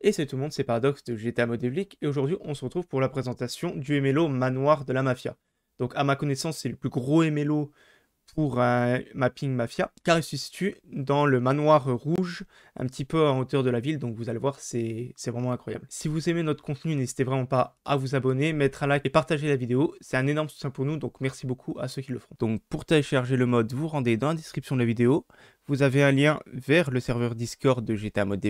Et c'est tout le monde, c'est Paradox de GTA Modélique, et aujourd'hui on se retrouve pour la présentation du MLO Manoir de la Mafia. Donc à ma connaissance, c'est le plus gros MLO pour un euh, Mapping Mafia, car il se situe dans le manoir rouge, un petit peu en hauteur de la ville, donc vous allez voir, c'est vraiment incroyable. Si vous aimez notre contenu, n'hésitez vraiment pas à vous abonner, mettre un like et partager la vidéo, c'est un énorme soutien pour nous, donc merci beaucoup à ceux qui le font Donc pour télécharger le mode, vous rendez dans la description de la vidéo, vous avez un lien vers le serveur Discord de GTA Mode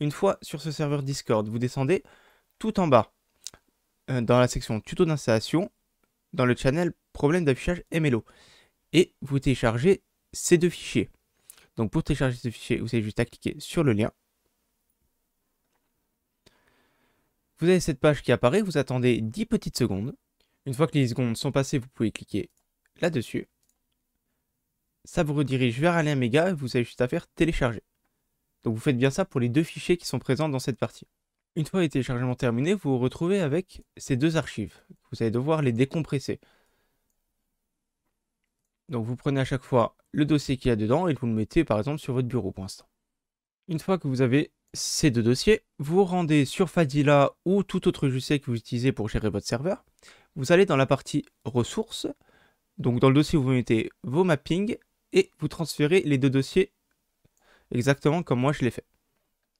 une fois sur ce serveur Discord, vous descendez tout en bas euh, dans la section tuto d'installation, dans le channel problème d'affichage MLO. Et vous téléchargez ces deux fichiers. Donc pour télécharger ce fichier, vous avez juste à cliquer sur le lien. Vous avez cette page qui apparaît, vous attendez 10 petites secondes. Une fois que les secondes sont passées, vous pouvez cliquer là-dessus. Ça vous redirige vers un lien vous avez juste à faire télécharger. Donc vous faites bien ça pour les deux fichiers qui sont présents dans cette partie. Une fois les téléchargements terminés, vous vous retrouvez avec ces deux archives. Vous allez devoir les décompresser. Donc vous prenez à chaque fois le dossier qu'il y a dedans et vous le mettez par exemple sur votre bureau pour l'instant. Une fois que vous avez ces deux dossiers, vous rendez sur Fadila ou tout autre jusset que vous utilisez pour gérer votre serveur. Vous allez dans la partie ressources. Donc dans le dossier, vous mettez vos mappings et vous transférez les deux dossiers exactement comme moi je l'ai fait.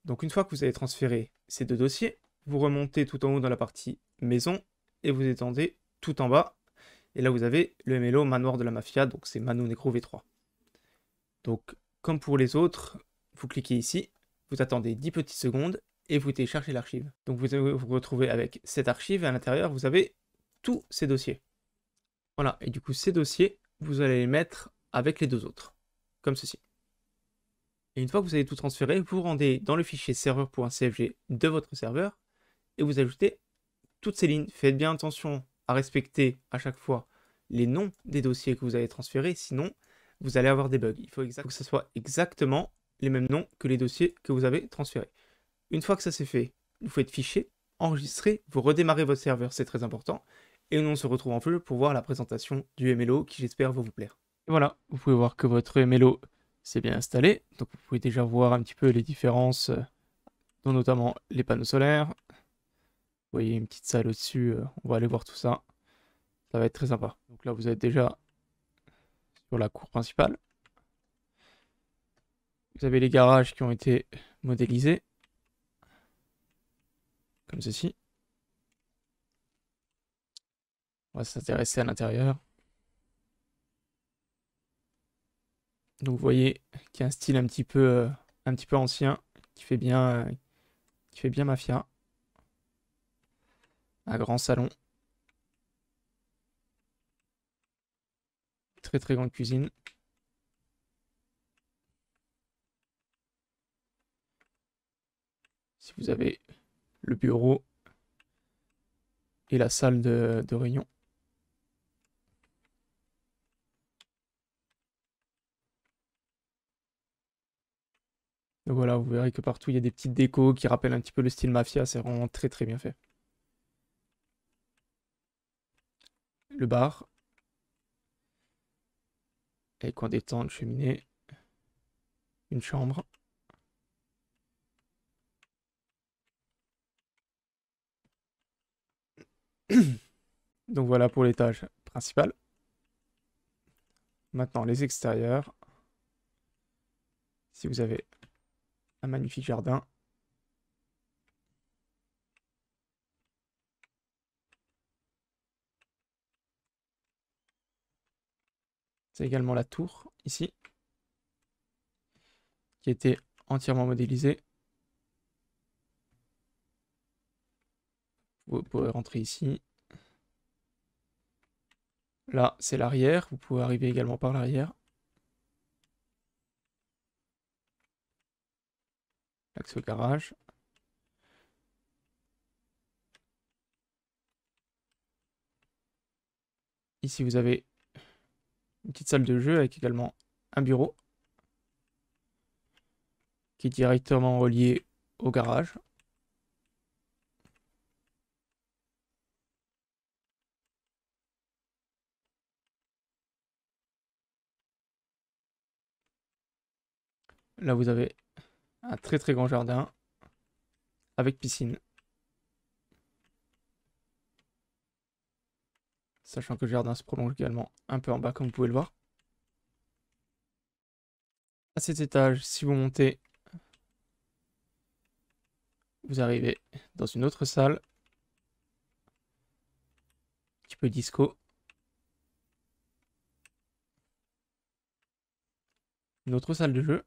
Donc une fois que vous avez transféré ces deux dossiers, vous remontez tout en haut dans la partie maison et vous étendez tout en bas. Et là vous avez le MLO manoir de la mafia, donc c'est Mano Negro V3. Donc comme pour les autres, vous cliquez ici, vous attendez 10 petites secondes et vous téléchargez l'archive. Donc vous vous retrouvez avec cette archive et à l'intérieur vous avez tous ces dossiers. Voilà, et du coup ces dossiers, vous allez les mettre avec les deux autres, comme ceci une fois que vous avez tout transféré, vous rendez dans le fichier serveur.cfg de votre serveur et vous ajoutez toutes ces lignes. Faites bien attention à respecter à chaque fois les noms des dossiers que vous avez transférés, sinon vous allez avoir des bugs. Il faut que ce soit exactement les mêmes noms que les dossiers que vous avez transférés. Une fois que ça c'est fait, vous faites fichier, enregistrer, vous redémarrez votre serveur, c'est très important. Et nous on se retrouve en feu pour voir la présentation du MLO qui j'espère va vous plaire. Et voilà, vous pouvez voir que votre MLO c'est bien installé. Donc vous pouvez déjà voir un petit peu les différences, euh, dont notamment les panneaux solaires. Vous voyez une petite salle au-dessus, euh, on va aller voir tout ça. Ça va être très sympa. Donc là vous êtes déjà sur la cour principale. Vous avez les garages qui ont été modélisés. Comme ceci. On va s'intéresser à l'intérieur. Donc vous voyez qu'il y a un style un petit peu, euh, un petit peu ancien qui fait bien, euh, qui fait bien mafia. Un grand salon. Très très grande cuisine. Si vous avez le bureau et la salle de réunion. Donc voilà, vous verrez que partout il y a des petites décos qui rappellent un petit peu le style mafia, c'est vraiment très très bien fait. Le bar. Et coin détente, cheminée. Une chambre. Donc voilà pour l'étage principal. Maintenant les extérieurs. Si vous avez un magnifique jardin. C'est également la tour ici, qui était entièrement modélisée. Vous pouvez rentrer ici. Là, c'est l'arrière. Vous pouvez arriver également par l'arrière. Axe garage. Ici, vous avez une petite salle de jeu avec également un bureau qui est directement relié au garage. Là, vous avez un très très grand jardin avec piscine. Sachant que le jardin se prolonge également un peu en bas comme vous pouvez le voir. À cet étage, si vous montez, vous arrivez dans une autre salle. Un petit peu disco. Une autre salle de jeu.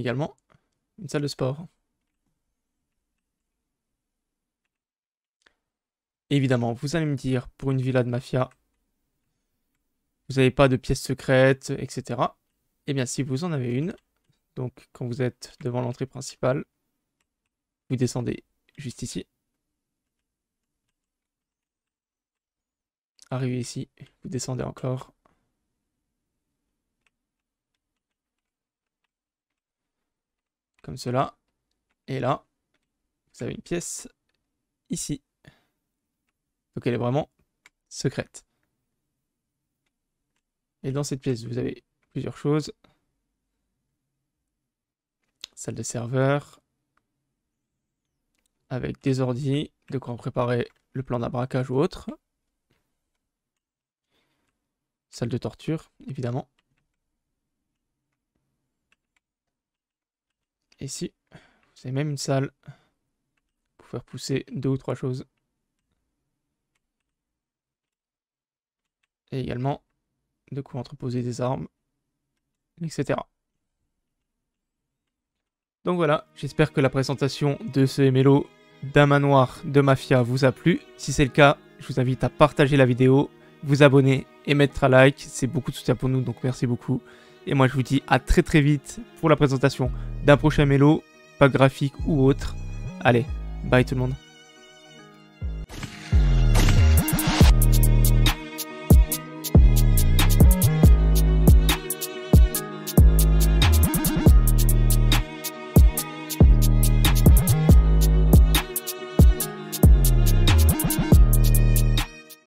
également une salle de sport. Évidemment, vous allez me dire, pour une villa de mafia, vous n'avez pas de pièces secrètes, etc. et eh bien, si vous en avez une, donc quand vous êtes devant l'entrée principale, vous descendez juste ici. Arrivé ici, vous descendez encore comme cela. Et là, vous avez une pièce ici. Donc elle est vraiment secrète. Et dans cette pièce, vous avez plusieurs choses. Salle de serveur, avec des ordi, de quoi préparer le plan d'un ou autre. Salle de torture, évidemment. ici, vous avez même une salle pour faire pousser deux ou trois choses. Et également de quoi entreposer des armes, etc. Donc voilà, j'espère que la présentation de ce MLO d'un manoir de mafia vous a plu. Si c'est le cas, je vous invite à partager la vidéo, vous abonner et mettre un like. C'est beaucoup de soutien pour nous, donc merci beaucoup. Et moi, je vous dis à très très vite pour la présentation d'un prochain mélo, pas graphique ou autre. Allez, bye tout le monde.